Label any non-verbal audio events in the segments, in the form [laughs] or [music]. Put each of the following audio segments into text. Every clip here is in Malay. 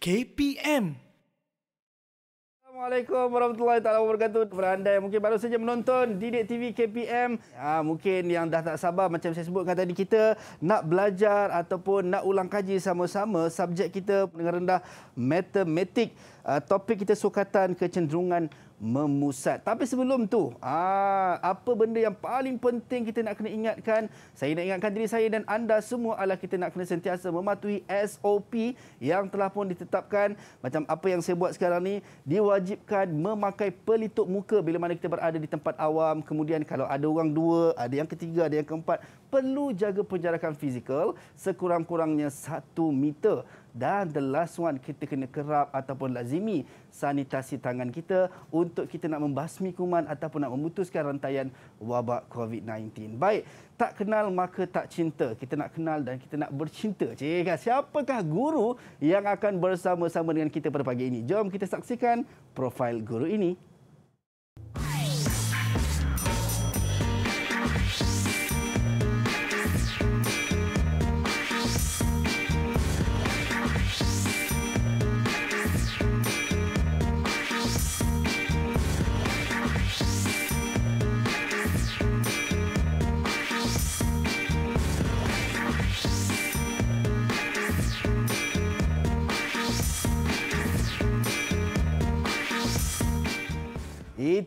KPM. Assalamualaikum warahmatullahi taala wabarakatuh. Beranda, yang mungkin baru saja menonton Didik TV KPM, ha, ya, mungkin yang dah tak sabar macam saya sebutkan tadi kita nak belajar ataupun nak ulang kaji sama-sama subjek kita dengan rendah matematik. Uh, topik kita sukatan kecenderungan memusat. Tapi sebelum tu, ah, apa benda yang paling penting kita nak kena ingatkan? Saya nak ingatkan diri saya dan anda semua adalah kita nak kena sentiasa mematuhi SOP yang telah pun ditetapkan. Macam apa yang saya buat sekarang ni, diwajibkan memakai pelitup muka bila mana kita berada di tempat awam. Kemudian kalau ada orang dua, ada yang ketiga, ada yang keempat, perlu jaga penjarakan fizikal sekurang-kurangnya satu meter dan the last one kita kena kerap ataupun lazimi sanitasi tangan kita untuk kita nak membasmi kuman ataupun nak memutuskan rantaian wabak COVID-19. Baik, tak kenal maka tak cinta. Kita nak kenal dan kita nak bercinta. Cikgu, siapakah guru yang akan bersama-sama dengan kita pada pagi ini? Jom kita saksikan profil guru ini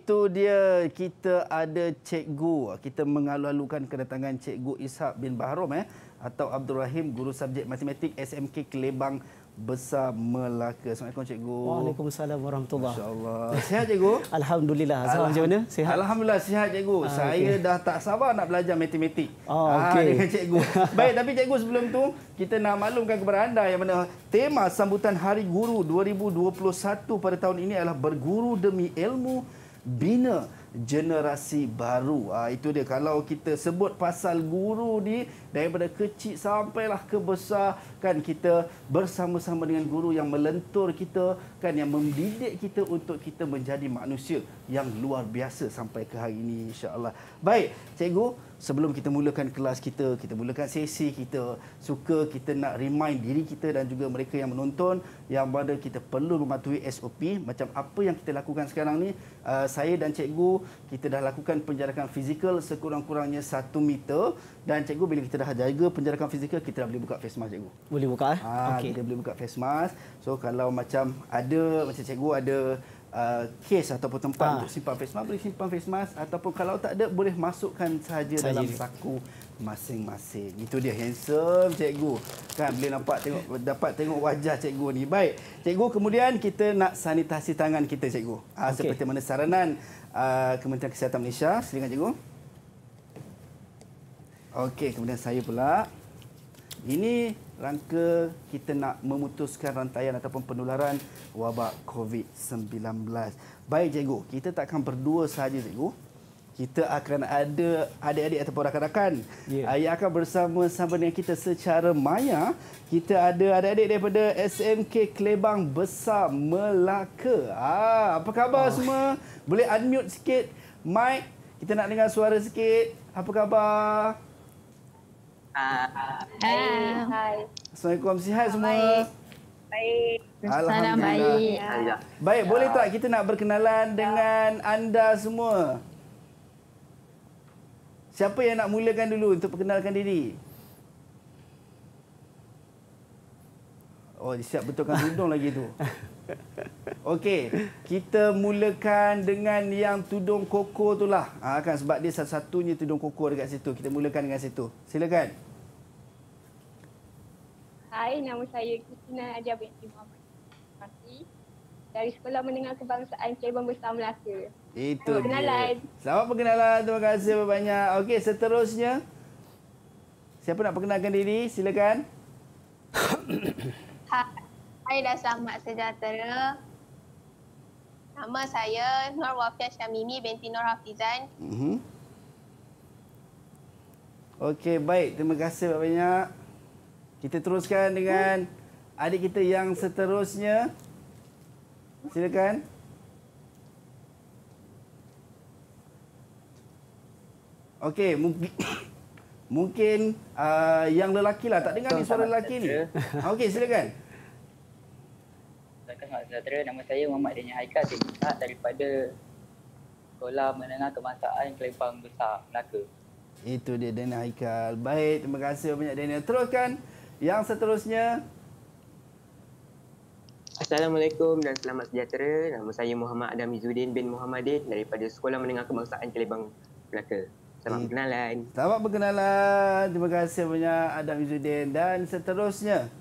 itu dia kita ada cikgu kita mengalu-alukan kedatangan cikgu Ishak bin Bahrom eh atau Abdul Rahim guru subjek matematik SMK Kelebang Besar Melaka. Assalamualaikum cikgu. Waalaikumsalam warahmatullahi. Masya-Allah. Sihat cikgu? Alhamdulillah. Salam macam mana? Sihat. Alhamdulillah sihat cikgu. Ah, Saya okay. dah tak sabar nak belajar matematik. Oh okey. Ah, dengan cikgu. [laughs] Baik tapi cikgu sebelum tu kita nak maklumkan kepada anda yang mana tema sambutan Hari Guru 2021 pada tahun ini adalah berguru demi ilmu bina generasi baru. Ha, itu dia. Kalau kita sebut pasal guru ni, daripada kecil sampailah ke besar, kan kita bersama-sama dengan guru yang melentur kita kan yang mendidik kita untuk kita menjadi manusia yang luar biasa sampai ke hari ini insyaallah. Baik, cikgu, sebelum kita mulakan kelas kita, kita mulakan sesi kita, suka kita nak remind diri kita dan juga mereka yang menonton yang mana kita perlu mematuhi SOP macam apa yang kita lakukan sekarang ni. Uh, saya dan cikgu kita dah lakukan penjarakan fizikal sekurang-kurangnya satu meter. Dan cikgu bila kita dah jaga penjarakan fizikal kita dah boleh buka face mask cikgu. Boleh buka eh? Ha, ah, okay. Kita boleh buka face mask. So kalau macam ada macam cikgu ada case uh, ataupun tempat ha. untuk simpan face mask boleh simpan face mask ataupun kalau tak ada boleh masukkan sahaja Saya dalam saku masing-masing. Itu dia handsome cikgu. Kan boleh nampak tengok dapat tengok wajah cikgu ni. Baik. Cikgu kemudian kita nak sanitasi tangan kita cikgu. Ha, ah, okay. seperti mana saranan uh, Kementerian Kesihatan Malaysia. Silakan cikgu. Okey, kemudian saya pula. Ini rangka kita nak memutuskan rantaian ataupun penularan wabak COVID-19. Baik, Cikgu. Kita takkan berdua sahaja, Cikgu. Kita akan ada adik-adik ataupun rakan-rakan yeah. Ya. yang akan bersama-sama dengan kita secara maya. Kita ada adik-adik daripada SMK Klebang Besar Melaka. Ah, apa khabar oh. semua? Boleh unmute sikit Mike. Kita nak dengar suara sikit. Apa khabar? Hai. Assalamualaikum. Sihat semua? Baik. baik. Alhamdulillah. Baik. baik, boleh ya. tak kita nak berkenalan ya. dengan anda semua? Siapa yang nak mulakan dulu untuk perkenalkan diri? Oh, siap betulkan hidung lagi tu. [laughs] Okey, kita mulakan dengan yang tudung koko tu lah. ha, kan sebab dia satu-satunya tudung koko dekat situ. Kita mulakan dengan situ. Silakan. Hai, nama saya Kristina Adia binti Muhammad. Dari Sekolah Menengah Kebangsaan Cabang Besar Melaka. Itu Selamat dia. Perkenalan. Selamat perkenalan. Terima kasih banyak. Okey, seterusnya. Siapa nak perkenalkan diri? Silakan. Hai. Hai dan selamat sejahtera. Nama saya Nur Wafiah Syamimi binti Nur Hafizan. Mm-hmm. Okey, baik. Terima kasih banyak-banyak. Kita teruskan dengan adik kita yang seterusnya. Silakan. Okey, mungkin [coughs] mungkin uh, yang lelaki lah tak dengar ni suara lelaki ni. Okey, silakan. Selamat sejahtera. Nama saya Muhammad Daniel Haikal bin Ishak daripada Sekolah Menengah Kemasaan Kelempang Besar, Melaka. Itu dia Daniel Haikal. Baik, terima kasih banyak Daniel. Teruskan yang seterusnya. Assalamualaikum dan selamat sejahtera. Nama saya Muhammad Adam Izzuddin bin Muhammadin daripada Sekolah Menengah Kebangsaan Kelebang Melaka. Selamat perkenalan. Selamat perkenalan. Terima kasih banyak Adam Izzuddin. Dan seterusnya.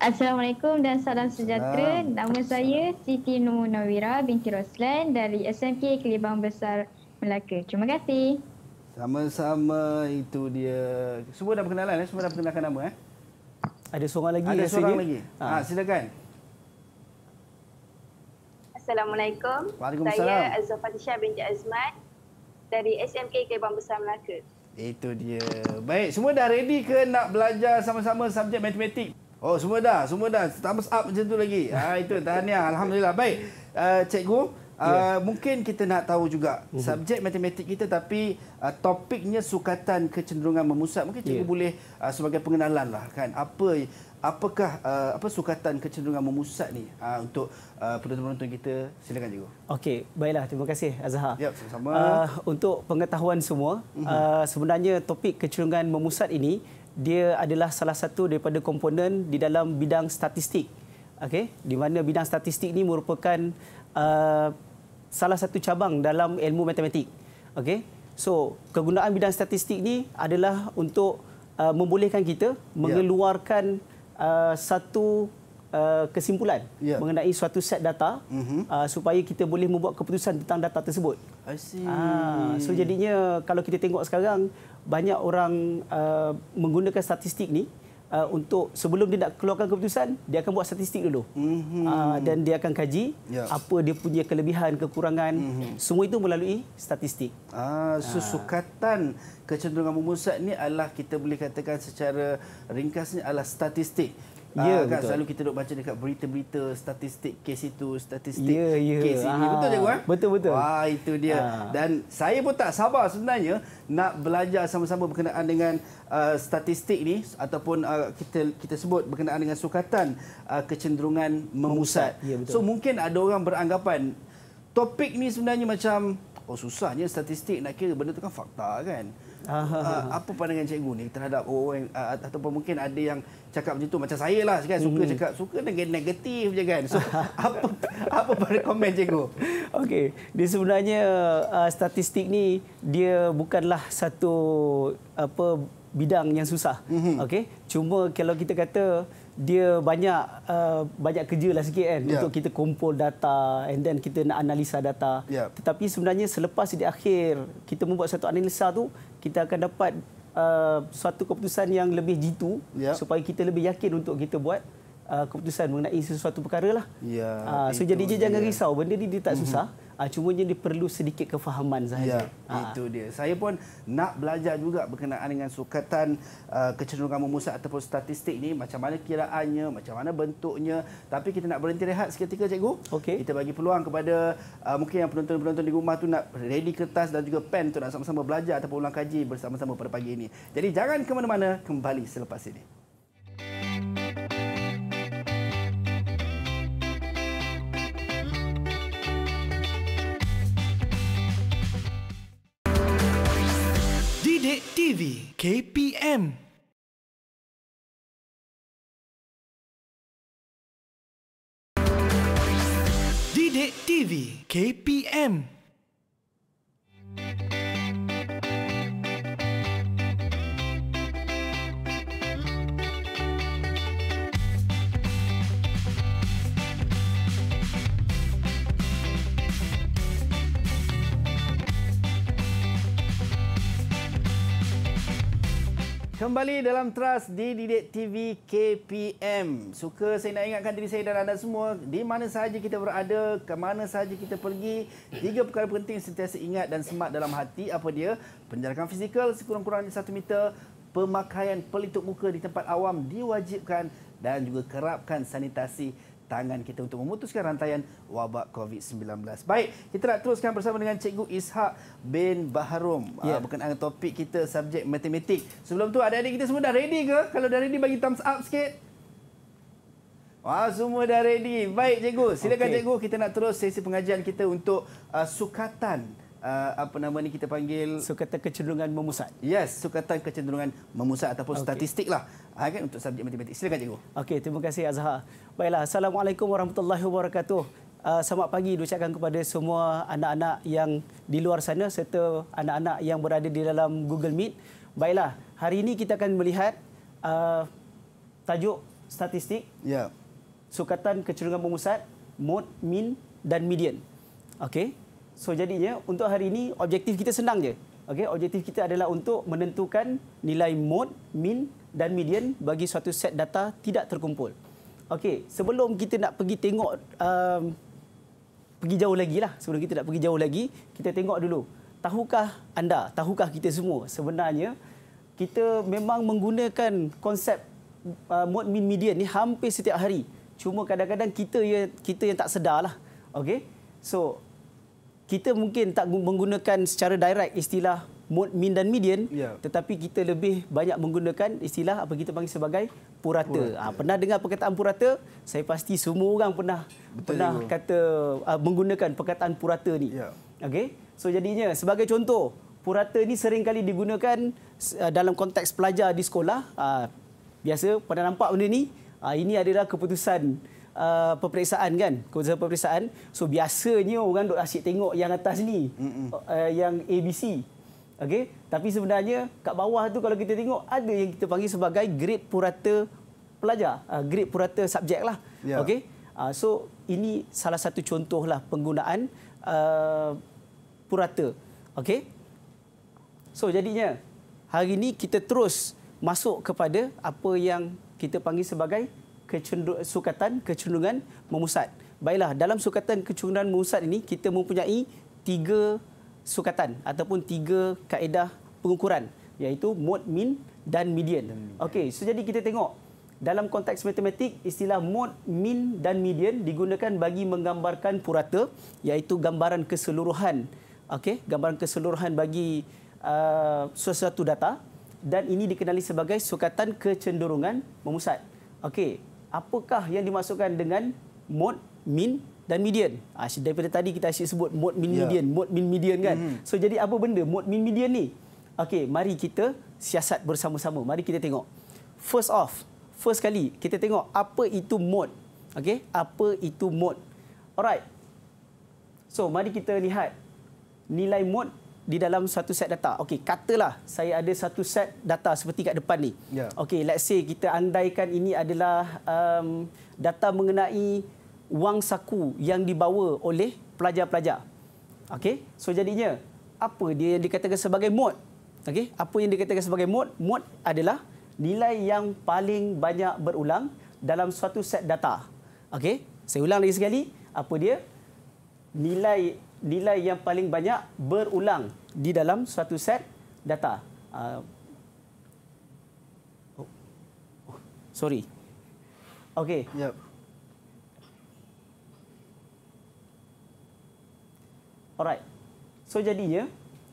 Assalamualaikum dan salam sejahtera. Nama saya Siti Nur Nawira binti Roslan dari SMK Kelibang Besar Melaka. Terima kasih. Sama-sama itu dia. Semua dah berkenalan eh? Semua dah perkenalkan nama eh? Ada seorang lagi. Ada eh, seorang lagi. Ha. ha. silakan. Assalamualaikum. Waalaikumsalam. Saya Azza binti Azman dari SMK Kelibang Besar Melaka. Itu dia. Baik, semua dah ready ke nak belajar sama-sama subjek matematik? Oh, semua dah, semua dah. Thumbs up macam tu lagi. Ha, itu, tahniah. Alhamdulillah. Baik, uh, cikgu. Uh, eh, yeah. Mungkin kita nak tahu juga uh-huh. subjek matematik kita tapi uh, topiknya sukatan kecenderungan memusat. Mungkin cikgu yeah. boleh uh, sebagai pengenalan lah kan. Apa Apakah uh, apa sukatan kecenderungan memusat ni uh, untuk uh, penonton-penonton kita silakan juga. Okey, baiklah terima kasih Azhar. Ya, yep, sama-sama. Uh, untuk pengetahuan semua, uh-huh. uh, sebenarnya topik kecenderungan memusat ini dia adalah salah satu daripada komponen di dalam bidang statistik. Okey, di mana bidang statistik ini merupakan uh, salah satu cabang dalam ilmu matematik. Okey. So, kegunaan bidang statistik ini adalah untuk uh, membolehkan kita ya. mengeluarkan uh, satu Uh, kesimpulan yeah. mengenai suatu set data mm-hmm. uh, supaya kita boleh membuat keputusan tentang data tersebut. Uh, so jadinya kalau kita tengok sekarang banyak orang uh, menggunakan statistik ni uh, untuk sebelum dia nak keluarkan keputusan dia akan buat statistik dulu mm-hmm. uh, dan dia akan kaji yes. Ya. apa dia punya kelebihan kekurangan mm-hmm. semua itu melalui statistik ah susukatan ah. uh. kecenderungan memusat ni adalah kita boleh katakan secara ringkasnya adalah statistik Ya, uh, kan selalu kita duk baca dekat berita-berita statistik kes itu, statistik ya, ya. kes ini. Aha. Betul je eh? Betul, betul. Wah, itu dia. Ha. Dan saya pun tak sabar sebenarnya nak belajar sama-sama berkenaan dengan uh, statistik ni ataupun uh, kita kita sebut berkenaan dengan sukatan uh, kecenderungan memusat. Ya, betul. So mungkin ada orang beranggapan topik ni sebenarnya macam Oh susahnya statistik nak kira benda tu kan fakta kan. Ah, ha, ha, ha. apa pandangan cikgu ni terhadap orang uh, ataupun mungkin ada yang cakap macam tu macam saya lah kan suka mm-hmm. cakap suka dengan negatif je kan so [laughs] apa apa pada komen cikgu okey dia sebenarnya uh, statistik ni dia bukanlah satu apa bidang yang susah mm-hmm. okey cuma kalau kita kata dia banyak uh, banyak kerja lah sikit kan yeah. untuk kita kumpul data and then kita nak analisa data. Yeah. Tetapi sebenarnya selepas di akhir kita membuat satu analisa tu kita akan dapat uh, suatu keputusan yang lebih jitu yeah. supaya kita lebih yakin untuk kita buat uh, keputusan mengenai sesuatu perkara lah. Yeah, ya, uh, so jadi dia jangan risau benda ni dia tak mm-hmm. susah. Uh, ah, cuma dia perlu sedikit kefahaman sahaja. Ya, ha. itu dia. Saya pun nak belajar juga berkenaan dengan sukatan uh, kecenderungan memusat ataupun statistik ni macam mana kiraannya, macam mana bentuknya. Tapi kita nak berhenti rehat seketika cikgu. Okay. Kita bagi peluang kepada uh, mungkin yang penonton-penonton di rumah tu nak ready kertas dan juga pen tu nak sama-sama belajar ataupun ulang kaji bersama-sama pada pagi ini. Jadi jangan ke mana-mana, kembali selepas ini. TV KPM Didik TV KPM Kembali dalam Trust di Didik TV KPM. Suka saya nak ingatkan diri saya dan anda semua, di mana sahaja kita berada, ke mana sahaja kita pergi, tiga perkara penting sentiasa ingat dan semak dalam hati apa dia, penjarakan fizikal sekurang-kurangnya satu meter, pemakaian pelitup muka di tempat awam diwajibkan dan juga kerapkan sanitasi tangan kita untuk memutuskan rantaian wabak COVID-19. Baik, kita nak teruskan bersama dengan Cikgu Ishak bin Baharum yeah. uh, ya. berkenaan topik kita subjek matematik. Sebelum tu adik-adik kita semua dah ready ke? Kalau dah ready bagi thumbs up sikit. Wah, semua dah ready. Baik, Cikgu. Silakan, okay. Cikgu. Kita nak terus sesi pengajian kita untuk uh, sukatan uh, apa nama ni kita panggil sukatan kecenderungan memusat. Yes, sukatan kecenderungan memusat ataupun okay. statistik lah. Ha, kan, untuk subjek matematik. Silakan cikgu. Okey, terima kasih Azhar. Baiklah, Assalamualaikum warahmatullahi wabarakatuh. Uh, selamat pagi diucapkan kepada semua anak-anak yang di luar sana serta anak-anak yang berada di dalam Google Meet. Baiklah, hari ini kita akan melihat uh, tajuk statistik, yeah. sukatan kecenderungan memusat mode, mean dan median. okay So jadinya untuk hari ini objektif kita senang je. Okey, objektif kita adalah untuk menentukan nilai mode, min dan median bagi suatu set data tidak terkumpul. Okey, sebelum kita nak pergi tengok um, pergi jauh lagi lah. Sebelum kita nak pergi jauh lagi, kita tengok dulu. Tahukah anda, tahukah kita semua sebenarnya kita memang menggunakan konsep uh, mode min median ni hampir setiap hari. Cuma kadang-kadang kita yang kita yang tak sedarlah. Okey. So, kita mungkin tak menggunakan secara direct istilah min dan median ya. tetapi kita lebih banyak menggunakan istilah apa kita panggil sebagai purata. purata. Ha, pernah dengar perkataan purata? Saya pasti semua orang pernah Betul pernah juga. kata uh, menggunakan perkataan purata ni. Ya. Okey. So jadinya sebagai contoh, purata ni sering kali digunakan uh, dalam konteks pelajar di sekolah. Uh, biasa pada nampak benda ni? Uh, ini adalah keputusan uh, peperiksaan kan kuasa peperiksaan so biasanya orang dok asyik tengok yang atas ni uh, yang ABC okey tapi sebenarnya kat bawah tu kalau kita tengok ada yang kita panggil sebagai grade purata pelajar uh, grade purata subjek lah yeah. okey uh, so ini salah satu contoh lah penggunaan uh, purata okey so jadinya hari ini kita terus masuk kepada apa yang kita panggil sebagai kecendung, sukatan kecundungan memusat. Baiklah, dalam sukatan kecundungan memusat ini, kita mempunyai tiga sukatan ataupun tiga kaedah pengukuran iaitu mode, mean dan median. Okey, so jadi kita tengok dalam konteks matematik, istilah mode, mean dan median digunakan bagi menggambarkan purata iaitu gambaran keseluruhan. Okey, gambaran keseluruhan bagi uh, sesuatu data dan ini dikenali sebagai sukatan kecenderungan memusat. Okey, apakah yang dimasukkan dengan mode, min dan median. Ah daripada tadi kita asyik sebut mode, min ya. median, Mode, mod min median kan. Mm -hmm. So jadi apa benda mode, min median ni? Okey, mari kita siasat bersama-sama. Mari kita tengok. First off, first kali kita tengok apa itu mode. Okey, apa itu mode? Alright. So mari kita lihat nilai mode di dalam satu set data. Okey, katalah saya ada satu set data seperti kat depan ni. Ya. Okey, let's say kita andaikan ini adalah um, data mengenai wang saku yang dibawa oleh pelajar-pelajar. Okey, so jadinya apa dia yang dikatakan sebagai mod? Okey, apa yang dikatakan sebagai mod? Mod adalah nilai yang paling banyak berulang dalam suatu set data. Okey, saya ulang lagi sekali, apa dia? Nilai nilai yang paling banyak berulang di dalam suatu set data. Uh, sorry. Okey. Yep. Alright. So jadinya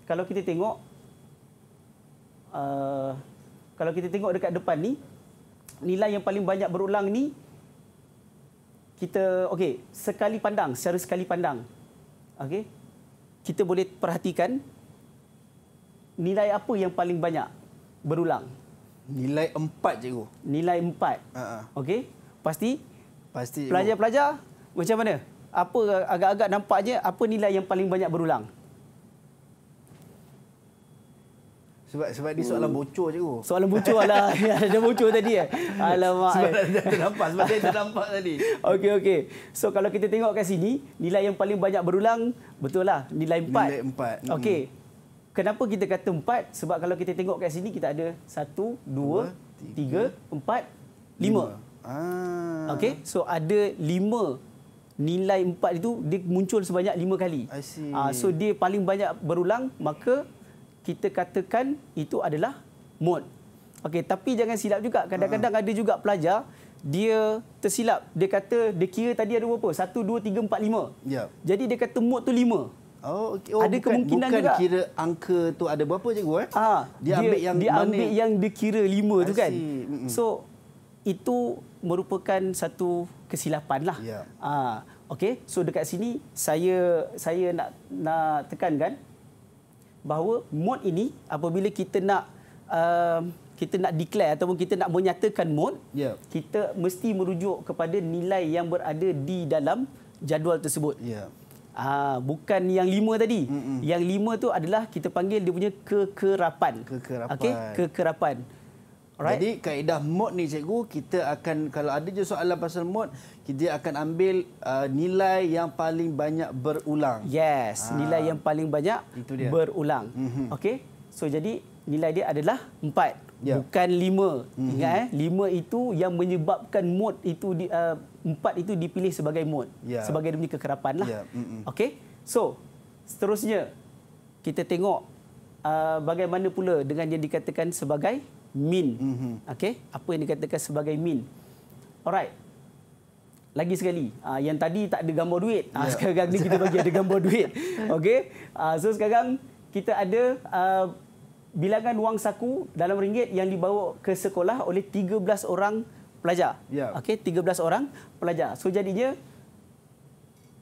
kalau kita tengok uh, kalau kita tengok dekat depan ni nilai yang paling banyak berulang ni kita okey sekali pandang secara sekali pandang okey kita boleh perhatikan nilai apa yang paling banyak berulang? Nilai empat, cikgu. Nilai empat? Uh-huh. Okey. Pasti? Pasti, cikgu. Pelajar-pelajar, macam mana? Apa agak-agak nampaknya, apa nilai yang paling banyak berulang? Sebab sebab ni soalan hmm. bocor cikgu. Soalan bocor lah. Ya, [laughs] [laughs] dah bocor tadi eh. Alamak. Sebab dah, dah nampak, sebab dia dah nampak tadi. Okey okey. So kalau kita tengok kat sini, nilai yang paling banyak berulang betul lah, nilai empat. Nilai empat. Hmm. Okey. Hmm. Kenapa kita kata empat? Sebab kalau kita tengok kat sini, kita ada satu, dua, dua tiga, tiga, empat, lima. lima. Ah. Okey, so ada lima nilai empat itu, dia muncul sebanyak lima kali. Ah, so dia paling banyak berulang, maka kita katakan itu adalah mod. Okay, tapi jangan silap juga. Kadang-kadang ah. ada juga pelajar, dia tersilap. Dia kata, dia kira tadi ada berapa? Satu, dua, tiga, empat, lima. Yep. Ya. Jadi dia kata mod tu lima. Oh, okay. oh, ada kemungkinan bukan, bukan juga. kira angka tu ada berapa cikgu eh? Ha, dia, dia ambil yang dia mana? ambil yang dikira lima tu kan. So itu merupakan satu kesilapan lah. Yeah. Ya. Ha, okay. So dekat sini saya saya nak nak kan bahawa mod ini apabila kita nak uh, kita nak declare ataupun kita nak menyatakan mod, yeah. kita mesti merujuk kepada nilai yang berada di dalam jadual tersebut. Yeah. Ah, bukan yang lima tadi. Mm -mm. Yang lima tu adalah kita panggil dia punya kekerapan. Kekerapan. Okey, kekerapan. Alright. Jadi kaedah mod ni cikgu, kita akan kalau ada je soalan pasal mod, kita akan ambil uh, nilai yang paling banyak berulang. Yes, ah. nilai yang paling banyak Itu dia. berulang. Mm -hmm. Okey. So jadi nilai dia adalah empat, Yeah. Bukan lima. Mm -hmm. Ingat eh, lima itu yang menyebabkan mod itu di, uh, empat itu dipilih sebagai mode yeah. sebagai demi kekerapan lah. Yeah. Okay, so seterusnya kita tengok uh, bagaimana pula dengan yang dikatakan sebagai min. Mm-hmm. Okay, apa yang dikatakan sebagai min? Alright. Lagi sekali, uh, yang tadi tak ada gambar duit. Uh, ah, yeah. Sekarang ni kita bagi ada gambar duit. [laughs] Okay, uh, so sekarang kita ada uh, bilangan wang saku dalam ringgit yang dibawa ke sekolah oleh 13 orang pelajar. Yeah. Okey, 13 orang pelajar. So jadinya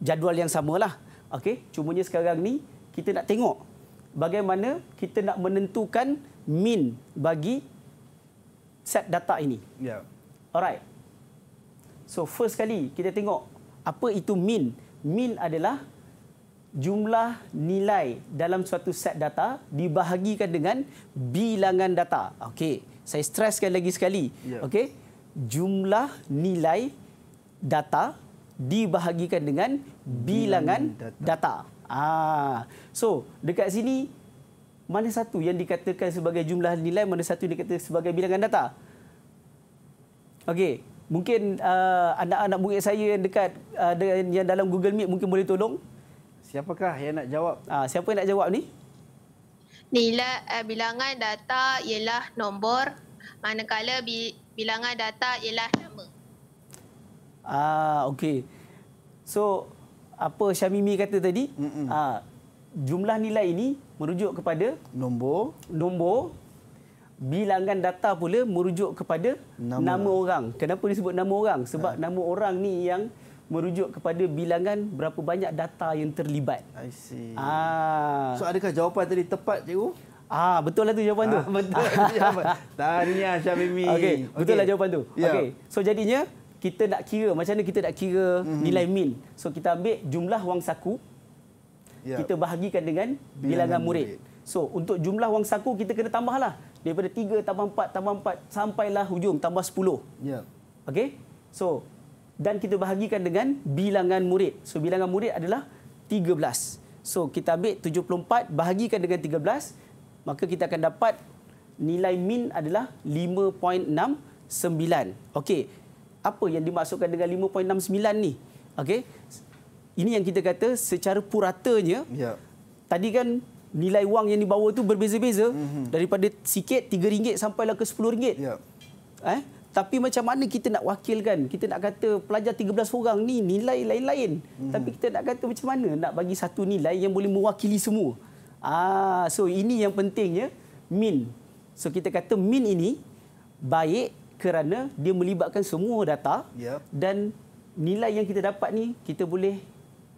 jadual yang samalah. Okey, Cuma cumanya sekarang ni kita nak tengok bagaimana kita nak menentukan min bagi set data ini. Ya. Yeah. Alright. So first kali kita tengok apa itu min? Min adalah jumlah nilai dalam suatu set data dibahagikan dengan bilangan data. Okey, saya stresskan lagi sekali. Yeah. Okey jumlah nilai data dibahagikan dengan bilangan data. data. Ah, so dekat sini mana satu yang dikatakan sebagai jumlah nilai, mana satu yang dikatakan sebagai bilangan data? Okey, mungkin uh, anak-anak murid saya yang dekat uh, yang dalam Google Meet mungkin boleh tolong. Siapakah yang nak jawab? Ah, siapa yang nak jawab ni? Nilai uh, bilangan data ialah nombor manakala bi- bilangan data ialah nama. Ah okey. So apa Syamimi kata tadi? Mm-mm. Ah jumlah nilai ini merujuk kepada nombor nombor bilangan data pula merujuk kepada nama. nama orang. Kenapa disebut nama orang? Sebab ha. nama orang ni yang merujuk kepada bilangan berapa banyak data yang terlibat. I see. Ah. So adakah jawapan tadi tepat cikgu? Ah betul lah tu jawapan ah, tu. Betul. [laughs] Tahniah Syamimi. Okey, betul lah jawapan tu. Yeah. Okey. So jadinya kita nak kira macam mana kita nak kira mm -hmm. nilai min. So kita ambil jumlah wang saku yep. Ya. kita bahagikan dengan bilangan, bilangan murid. murid. So untuk jumlah wang saku kita kena tambahlah daripada 3 tambah 4 tambah 4 sampailah hujung tambah 10. Ya. Yep. Okey. So dan kita bahagikan dengan bilangan murid. So bilangan murid adalah 13. So kita ambil 74 bahagikan dengan 13 maka kita akan dapat nilai min adalah 5.69. Okey. Apa yang dimasukkan dengan 5.69 ni? Okey. Ini yang kita kata secara puratanya. Ya. Tadi kan nilai wang yang dibawa tu berbeza-beza mm -hmm. daripada sikit RM3 sampailah ke RM10. Ya. Eh? Tapi macam mana kita nak wakilkan? Kita nak kata pelajar 13 orang ni nilai lain-lain. Mm -hmm. Tapi kita nak kata macam mana nak bagi satu nilai yang boleh mewakili semua? Ah, so ini yang pentingnya min. So kita kata min ini baik kerana dia melibatkan semua data yep. dan nilai yang kita dapat ni kita boleh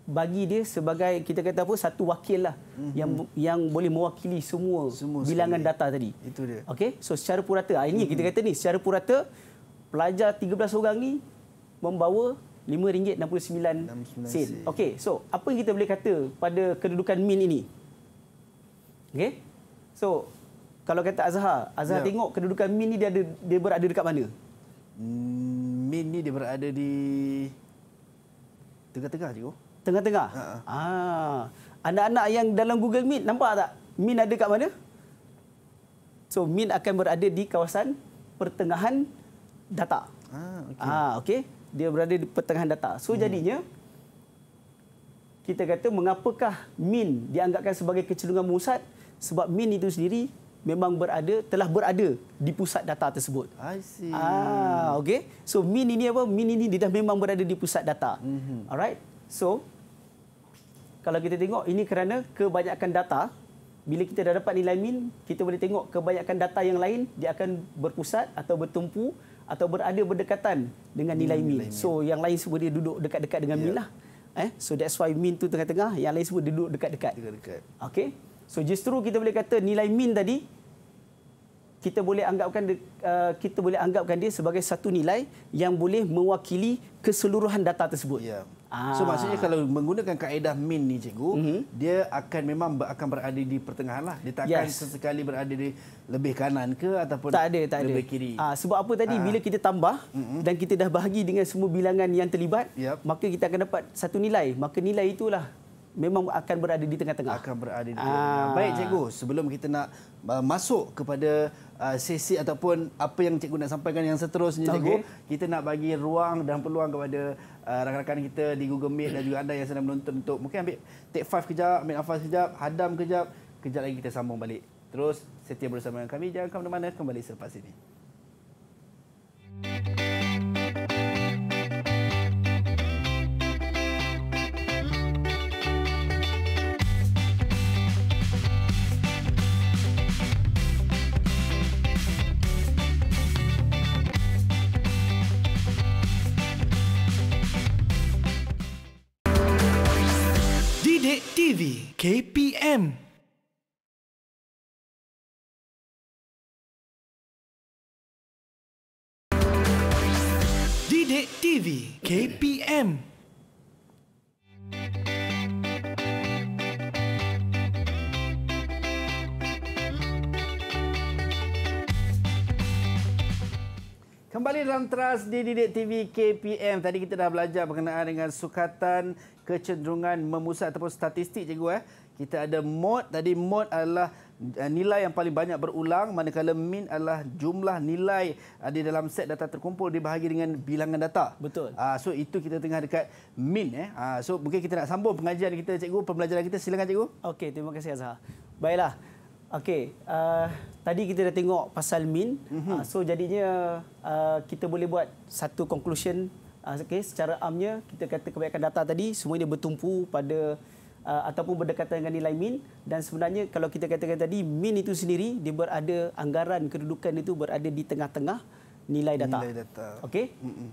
bagi dia sebagai kita kata apa satu wakil lah mm-hmm. yang yang boleh mewakili semua, semua bilangan sekali. data tadi. Itu dia. Okey, so secara purata ah, ini mm-hmm. kita mhm. kata ni secara purata pelajar 13 orang ni membawa RM5.69. 69. Okey, so apa yang kita boleh kata pada kedudukan min ini? Okey. So kalau kata Azhar, Azhar ya. tengok kedudukan min ni dia ada dia berada dekat mana? Hmm, min ni dia berada di tengah-tengah cikgu. Oh. Tengah-tengah. Ha, ha. Ah. Anak-anak yang dalam Google Meet nampak tak min ada dekat mana? So min akan berada di kawasan pertengahan data. Ah, okay. Ah, okey. Dia berada di pertengahan data. So hmm. jadinya kita kata mengapakah min dianggapkan sebagai kecenderungan musat? sebab min itu sendiri memang berada telah berada di pusat data tersebut. I see. Ah, okey. So min ini apa? Min ini dia dah memang berada di pusat data. Mm-hmm. Alright. So kalau kita tengok ini kerana kebanyakan data bila kita dah dapat nilai min, kita boleh tengok kebanyakan data yang lain dia akan berpusat atau bertumpu atau berada berdekatan dengan nilai hmm, min. Nilai So yang lain semua dia duduk dekat-dekat dengan yeah. min lah. Eh, so that's why min tu tengah-tengah, yang lain semua duduk dekat-dekat. Dekat-dekat. Okey. So justru kita boleh kata nilai min tadi kita boleh anggapkan uh, kita boleh anggapkan dia sebagai satu nilai yang boleh mewakili keseluruhan data tersebut. Ya. Ah. So maksudnya kalau menggunakan kaedah min ni cikgu, mm -hmm. dia akan memang akan berada di pertengahan lah. Dia tak yes. sesekali berada di lebih kanan ke ataupun tak ada, tak lebih ada. kiri. Ah, sebab apa tadi ah. bila kita tambah mm -hmm. dan kita dah bahagi dengan semua bilangan yang terlibat, yep. maka kita akan dapat satu nilai. Maka nilai itulah memang akan berada di tengah-tengah. Akan berada di ah. tengah-tengah. Baik cikgu, sebelum kita nak uh, masuk kepada uh, sesi ataupun apa yang cikgu nak sampaikan yang seterusnya cikgu, okay. kita nak bagi ruang dan peluang kepada uh, rakan-rakan kita di Google Meet dan juga anda yang sedang menonton untuk mungkin ambil take five kejap, ambil nafas kejap, hadam kejap, kejap lagi kita sambung balik. Terus setia bersama kami, jangan ke mana-mana, kembali selepas ini. TV KPM Didik TV KPM Kembali dalam teras di Didik TV KPM. Tadi kita dah belajar berkenaan dengan sukatan kecenderungan memusat ataupun statistik cikgu eh. Kita ada mod. Tadi mod adalah eh, nilai yang paling banyak berulang manakala min adalah jumlah nilai eh, di dalam set data terkumpul dibahagi dengan bilangan data. Betul. Ah, so itu kita tengah dekat min eh. Ah, so mungkin kita nak sambung pengajian kita cikgu, pembelajaran kita silakan cikgu. Okey, terima kasih Azhar. Baiklah. Okey, uh, tadi kita dah tengok pasal min. Mm-hmm. Uh, so jadinya uh, kita boleh buat satu conclusion uh, okay, secara amnya kita kata kebanyakan data tadi semua dia bertumpu pada uh, ataupun berdekatan dengan nilai min dan sebenarnya kalau kita katakan tadi min itu sendiri dia berada anggaran kedudukan itu berada di tengah-tengah nilai data. Nilai data. Okey. Mm-hmm.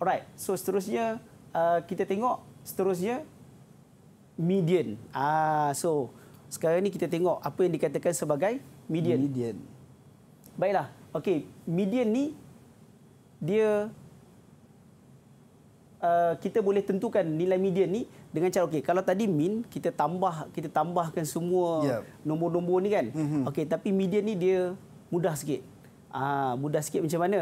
Alright. So seterusnya uh, kita tengok seterusnya median. Ah uh, so sekarang ni kita tengok apa yang dikatakan sebagai median. Median. Baiklah. Okey, median ni dia uh, kita boleh tentukan nilai median ni dengan cara okey, kalau tadi min kita tambah kita tambahkan semua yeah. nombor-nombor ni kan. Mm-hmm. Okey, tapi median ni dia mudah sikit. Ah, uh, mudah sikit macam mana?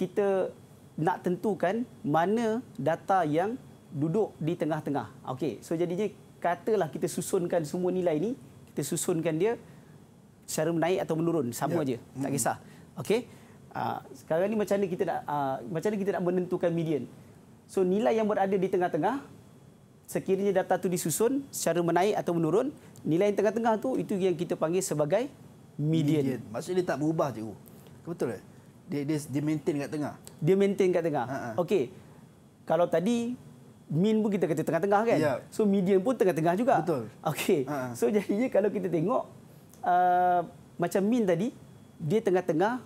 Kita nak tentukan mana data yang duduk di tengah-tengah. Okey, so jadinya katalah kita susunkan semua nilai ini, kita susunkan dia secara menaik atau menurun, sama aja, ya. tak hmm. kisah. Okey. Uh, sekarang ni macam mana kita nak uh, macam mana kita nak menentukan median? So nilai yang berada di tengah-tengah sekiranya data tu disusun secara menaik atau menurun, nilai yang tengah-tengah tu itu yang kita panggil sebagai median. median. Maksudnya tak berubah tu. Betul tak? Dia, dia dia maintain kat tengah. Dia maintain kat tengah. Ha, ha. Okey. Kalau tadi mean pun kita kata tengah-tengah kan. Yeah. So median pun tengah-tengah juga. Betul. Okey. Ha. So jadinya kalau kita tengok uh, macam mean tadi dia tengah-tengah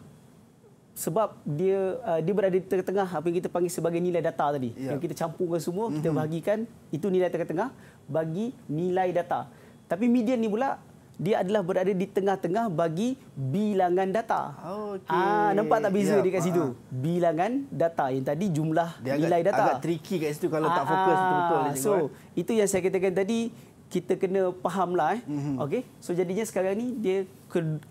sebab dia uh, dia berada di tengah-tengah apa yang kita panggil sebagai nilai data tadi. Yeah. Yang kita campurkan semua, mm-hmm. kita mhm. bahagikan itu nilai tengah-tengah bagi nilai data. Tapi median ni pula dia adalah berada di tengah-tengah bagi bilangan data. Okay. Ah, nampak tak beza ya, dekat situ? Aa. Bilangan data yang tadi jumlah dia nilai data. Agak tricky kat situ kalau aa, tak ah, fokus ah, betul-betul. So, eh. itu yang saya katakan tadi, kita kena fahamlah. Eh. Mm -hmm. okay? So, jadinya sekarang ni dia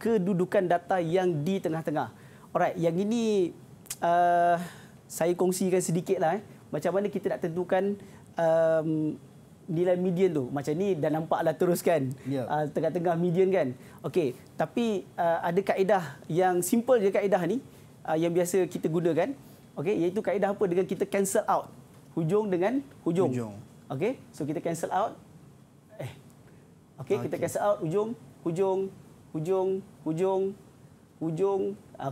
kedudukan data yang di tengah-tengah. Alright, yang ini uh, saya kongsikan sedikitlah. Eh. Macam mana kita nak tentukan... Um, nilai median tu macam ni dah nampaklah dah terus kan yeah. Ya. uh, tengah-tengah median kan okey tapi uh, ada kaedah yang simple je kaedah ni uh, yang biasa kita gunakan okey iaitu kaedah apa dengan kita cancel out hujung dengan hujung, hujung. okey so kita cancel out eh okey okay. kita cancel out hujung hujung hujung hujung hujung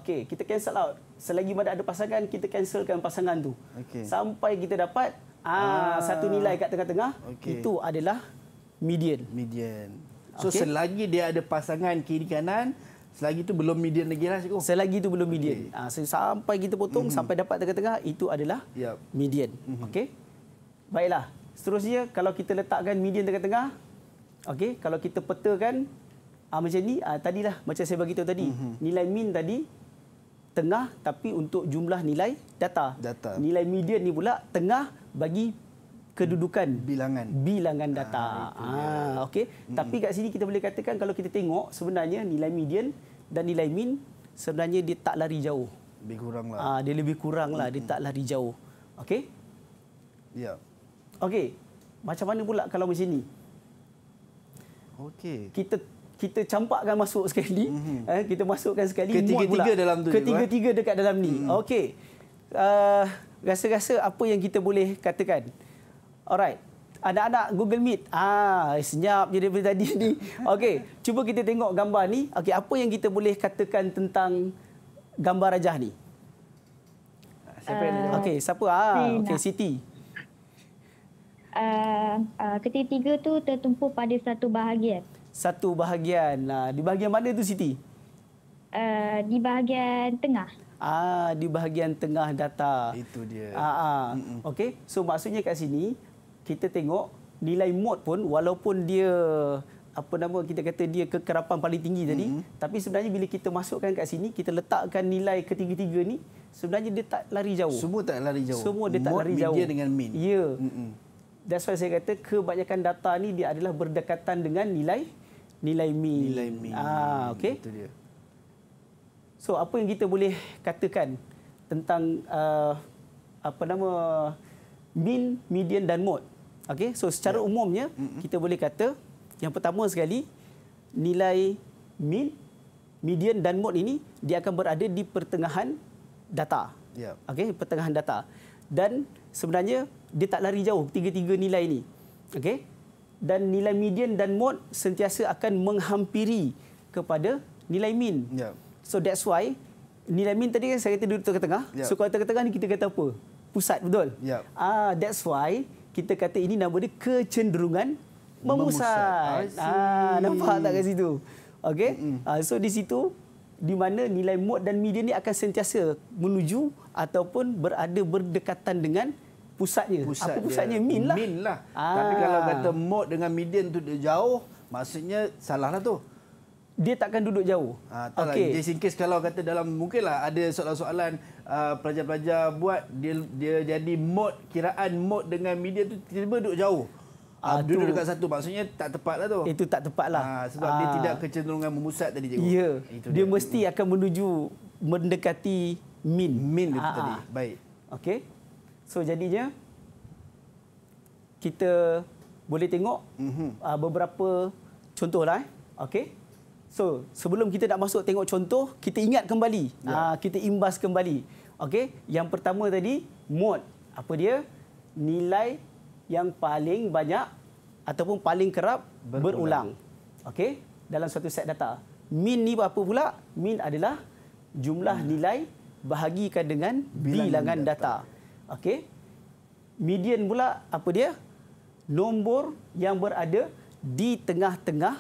okey kita cancel out selagi mana ada pasangan kita cancelkan pasangan tu okay. sampai kita dapat Ah, ah. satu nilai kat tengah-tengah okay. itu adalah median. Median. So okay. selagi dia ada pasangan kiri kanan, selagi itu belum median lagi lah cikgu. Selagi itu belum median. Ah, so sampai kita potong mm -hmm. sampai dapat tengah-tengah itu adalah yep. median. Mm -hmm. Okey. Baiklah. Seterusnya kalau kita letakkan median tengah-tengah, okey, kalau kita petakan ah, macam ni, ah, tadilah macam saya bagi tadi, mm -hmm. nilai min tadi tengah tapi untuk jumlah nilai data. data. Nilai median ni pula tengah bagi kedudukan bilangan bilangan data. Ha, ha, okey. Mm-hmm. Tapi kat sini kita boleh katakan kalau kita tengok sebenarnya nilai median dan nilai min sebenarnya dia tak lari jauh. Lebih kuranglah. Ah ha, dia lebih kuranglah mm-hmm. dia hmm. tak lari jauh. Okey? Ya. Yeah. Okey. Macam mana pula kalau macam ni? Okey. Kita kita campakkan masuk sekali mm-hmm. eh, kita masukkan sekali ketiga-tiga dalam tu ketiga-tiga eh? dekat dalam ni mm-hmm. okey uh, rasa-rasa apa yang kita boleh katakan alright anak-anak Google Meet ah senyap je daripada tadi [laughs] ni okey cuba kita tengok gambar ni okey apa yang kita boleh katakan tentang gambar rajah ni siapa uh, okey siapa ah okey Siti Uh, uh, ketiga-tiga tu tertumpu pada satu bahagian satu bahagian. Nah, Di bahagian mana tu Siti? Uh, di bahagian tengah. Ah, di bahagian tengah data. Itu dia. Ah, ah. Mm -mm. Okey, so maksudnya kat sini kita tengok nilai mod pun walaupun dia apa nama kita kata dia kekerapan paling tinggi tadi, mm -hmm. tapi sebenarnya bila kita masukkan kat sini kita letakkan nilai ketiga-tiga ni sebenarnya dia tak lari jauh. Semua tak lari jauh. Semua dia mod, tak lari jauh. Mod dengan min. Ya. Yeah. Mm -mm. That's why saya kata kebanyakan data ni dia adalah berdekatan dengan nilai nilai mi. Nilai mi. Ah, okay. Itu dia. So apa yang kita boleh katakan tentang uh, apa nama mean, median dan mode? Okay. So secara yeah. umumnya mm -hmm. kita boleh kata yang pertama sekali nilai mean, median dan mode ini dia akan berada di pertengahan data. Yeah. Okay, pertengahan data dan sebenarnya dia tak lari jauh tiga-tiga nilai ini. Okay dan nilai median dan mod sentiasa akan menghampiri kepada nilai min. Yeah. So that's why nilai min tadi kan saya kata duduk tengah tengah. Yeah. So kalau tengah tengah ni kita kata apa? Pusat betul. Yeah. Ah that's why kita kata ini nama dia kecenderungan memusat. memusat. Ah nampak tak kat situ? Okey. Mm-hmm. Ah, so di situ di mana nilai mod dan median ni akan sentiasa menuju ataupun berada berdekatan dengan pusatnya. pusat apa pusatnya min lah, min lah. Ah. tapi kalau kata mode dengan median tu jauh maksudnya salahlah tu dia takkan duduk jauh ha ah, lah. okay. just in case kalau kata dalam mungkinlah ada soalan-soalan ah, pelajar-pelajar uh, buat dia dia jadi mode kiraan mode dengan median tu tiba-tiba duduk jauh Ah, ah duduk dekat satu maksudnya tak tepatlah tu. Itu tak tepatlah. Ah, sebab ah, dia tidak kecenderungan memusat tadi cikgu. Ya. Itu dia, dia mesti akan menuju mendekati min. Min itu ah, tadi. Ah. Baik. Okey. So jadinya kita boleh tengok mm-hmm. uh, beberapa contohlah eh. okay. So sebelum kita nak masuk tengok contoh, kita ingat kembali. Yeah. Ya. Uh, kita imbas kembali. okay? Yang pertama tadi mod apa dia? Nilai yang paling banyak ataupun paling kerap berulang. berulang. Okey. Dalam suatu set data. Min ni apa pula? Min adalah jumlah hmm. nilai bahagikan dengan bilangan, bilangan data. data. Okey. Median pula apa dia? Nombor yang berada di tengah-tengah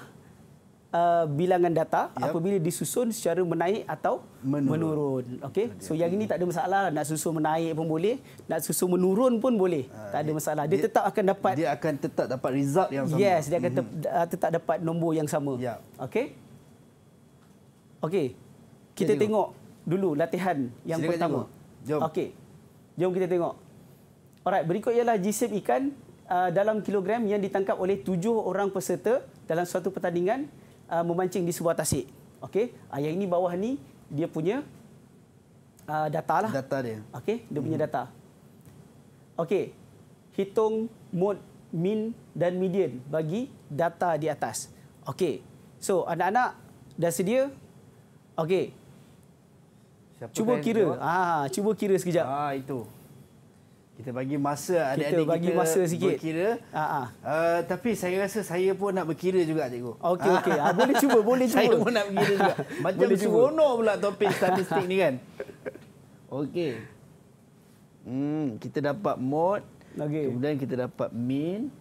uh, bilangan data yep. apabila disusun secara menaik atau menurun. menurun. Okey. So yang ini tak ada masalah nak susun menaik pun boleh, nak susun menurun pun boleh. Uh, tak ada masalah. Dia, dia tetap akan dapat dia akan tetap dapat result yang sama. Yes, dia akan mm -hmm. tetap dapat nombor yang sama. Yep. Okey. Okey. Kita tengok. tengok dulu latihan yang Silakan pertama. Tengok. Okey. Jom kita tengok. Alright, berikut ialah jisim ikan uh, dalam kilogram yang ditangkap oleh tujuh orang peserta dalam suatu pertandingan uh, memancing di sebuah tasik. Okey, uh, yang ini bawah ni dia punya uh, data lah. Data dia. Okey, dia punya hmm. data. Okey, hitung mod min dan median bagi data di atas. Okey, so anak-anak dah sedia? Okey, Siapa cuba kan kira. Ah, cuba kira sekejap. Ah, itu. Kita bagi masa adik-adik kita bagi kita masa sikit. Berkira. Ah, ah. Uh, tapi saya rasa saya pun nak berkira juga cikgu. Okey okey. Ah, [laughs] boleh cuba, boleh cuba. Saya pun nak berkira juga. [laughs] Macam seronok pula topik statistik ni kan. Okey. Hmm, kita dapat mode, Okay. Kemudian kita dapat min.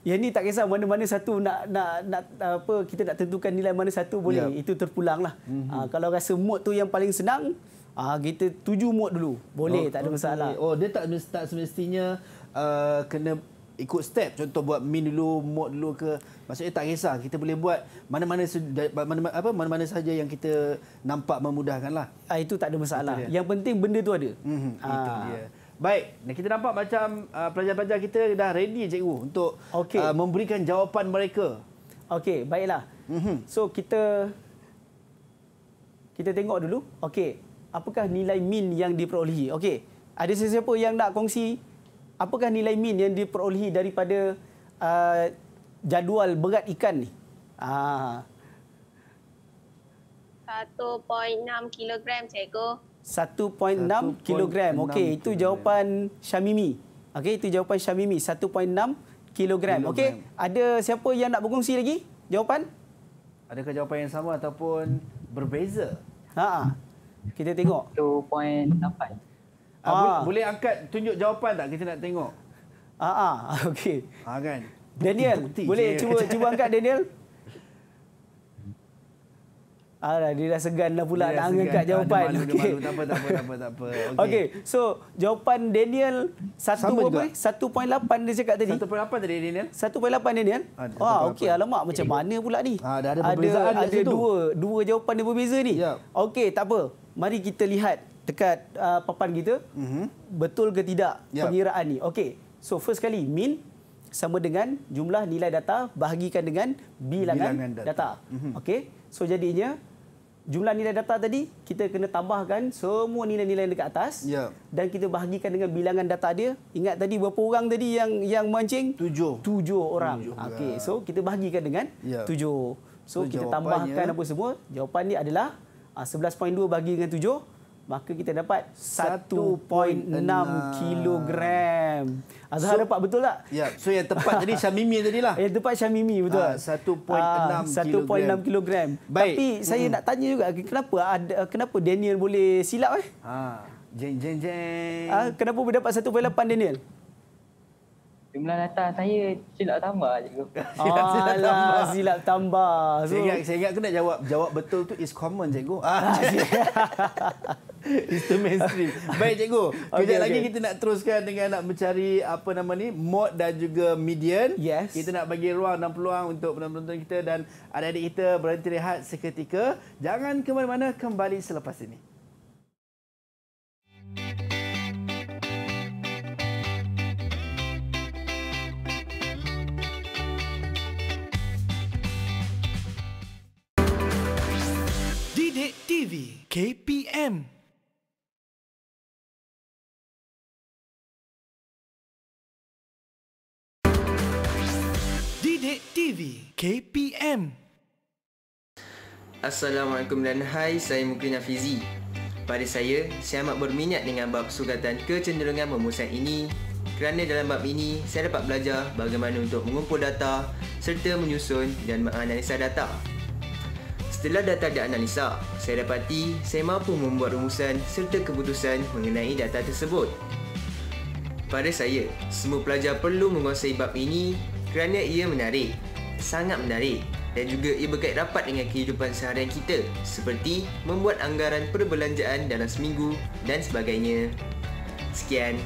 Ya ni tak kisah mana-mana satu nak nak nak apa kita nak tentukan nilai mana satu boleh. Yep. Ya. Itu terpulang lah. Mm-hmm. Ha, ah, kalau rasa mod tu yang paling senang, Ah kita tuju mod dulu. Boleh oh, tak ada okay. masalah. Oh dia tak start semestinya uh, kena ikut step contoh buat min dulu mod dulu ke maksudnya tak kisah kita boleh buat mana-mana mana, apa mana-mana saja yang kita nampak memudahkanlah. Ah itu tak ada masalah. Yang penting benda tu ada. Mm -hmm. ah. itu dia. Baik, kita nampak macam ah, pelajar-pelajar uh, kita dah ready cikgu untuk okay. uh, memberikan jawapan mereka. Okey, baiklah. Mm -hmm. So kita kita tengok dulu. Okey, apakah nilai min yang diperolehi? Okey, ada sesiapa yang nak kongsi apakah nilai min yang diperolehi daripada uh, jadual berat ikan ni? Ah. 1.6 kilogram cikgu. 1.6 kilogram. Okey, itu jawapan Syamimi. Okey, itu jawapan Syamimi. 1.6 kilogram. Okey, ada siapa yang nak berkongsi lagi jawapan? Adakah jawapan yang sama ataupun berbeza? Ha. -ha. Kita tengok. 2.8. Ah, ah. Boleh angkat tunjuk jawapan tak kita nak tengok? Ah, ah. [laughs] okey. Ah, kan. Daniel, Bukti -bukti boleh cuba, cuba angkat Daniel? [laughs] Alah, dia dah segan lah dah pula nak angkat ah, jawapan. Dia malu, okay. dia malu. Tak apa, tak apa, tak apa. Tak apa. Okay. okay. So, jawapan Daniel 1.8 dia cakap tadi. 1.8 tadi Daniel? 1.8 Daniel. Ah, Wah, okey. Alamak, macam eh. mana pula ni? Ha, ada ada, ada Ada dua, dua jawapan yang berbeza ni. Yep. Ya. Okey, tak apa. Mari kita lihat dekat uh, papan kita. Mm -hmm. Betul ke tidak yep. Ya. pengiraan ni? Okey. So, first sekali, min sama dengan jumlah nilai data bahagikan dengan bilangan, bilangan data. data. Mm -hmm. Okey. So jadinya jumlah nilai data tadi kita kena tambahkan semua nilai-nilai yang dekat atas ya. dan kita bahagikan dengan bilangan data dia ingat tadi berapa orang tadi yang yang mancing Tujuh. Tujuh orang okey ya. so kita bahagikan dengan 7 ya. so, so kita tambahkan apa semua jawapan dia adalah 11.2 ah, bagi dengan 7 maka kita dapat 1.6 kilogram. Azhar so, dapat betul tak? Ya, so yang tepat tadi [laughs] Syamimi tadi lah. Yang tepat Syamimi betul. Ah, 1.6 ah, kilogram. kilogram. Baik. Tapi saya hmm. nak tanya juga kenapa ada kenapa Daniel boleh silap eh? Ha. Ah, jeng jeng jeng. Ah, kenapa boleh dapat 1.8 Daniel? Jumlah data saya silap tambah je. [laughs] silap, silap tambah. Alah, silap tambah. So, saya, ingat, saya ingat aku nak jawab. Jawab betul tu is common, cikgu. Ah, It's ah. [laughs] [laughs] the mainstream. Baik, cikgu. Kejap okay, lagi kita nak teruskan dengan nak mencari apa nama ni, mod dan juga median. Yes. Kita nak bagi ruang dan peluang untuk penonton-penonton kita dan adik-adik kita berhenti rehat seketika. Jangan ke mana-mana, kembali selepas ini. KPM. Didik TV KPM. Assalamualaikum dan hai, saya Mukrin Hafizi. Pada saya, saya amat berminat dengan bab sugatan kecenderungan memusat ini kerana dalam bab ini, saya dapat belajar bagaimana untuk mengumpul data serta menyusun dan menganalisa data. Setelah data dianalisa, saya dapati saya mampu membuat rumusan serta keputusan mengenai data tersebut. Pada saya, semua pelajar perlu menguasai bab ini kerana ia menarik, sangat menarik dan juga ia berkait rapat dengan kehidupan seharian kita seperti membuat anggaran perbelanjaan dalam seminggu dan sebagainya. Sekian.